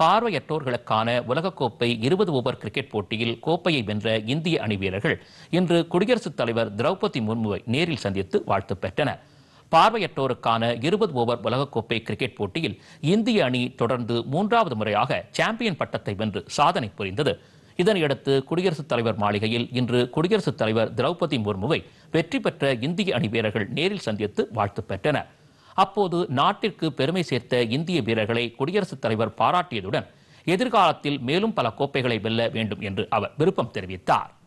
பார்வையற்றோர்களுக்கான உலகக்கோப்பை இருபது over cricket போட்டியில் கோப்பையை வென்ற இந்திய அணி வீரர்கள் இன்று குடியரசுத் தலைவர் திரௌபதி முர்முவை நேரில் சந்தித்து வாழ்த்து பெற்றனர் பார்வையற்றோருக்கான இருபது ஓவர் உலகக்கோப்பை கிரிக்கெட் போட்டியில் இந்திய அணி தொடர்ந்து மூன்றாவது முறையாக சாம்பியன் பட்டத்தை வென்று சாதனை புரிந்தது இதனையடுத்து குடியரசுத் தலைவர் மாளிகையில் இன்று குடியரசுத் தலைவர் திரௌபதி முர்முவை வெற்றி பெற்ற இந்திய அணி வீரர்கள் நேரில் சந்தித்து வாழ்த்து பெற்றனர் அப்போது நாட்டிற்கு பெருமை சேர்த்த இந்திய வீரர்களை குடியரசுத் தலைவர் பாராட்டியதுடன் எதிர்காலத்தில் மேலும் பல கோப்பைகளை வெல்ல வேண்டும் என்று அவர் விருப்பம் தெரிவித்தார்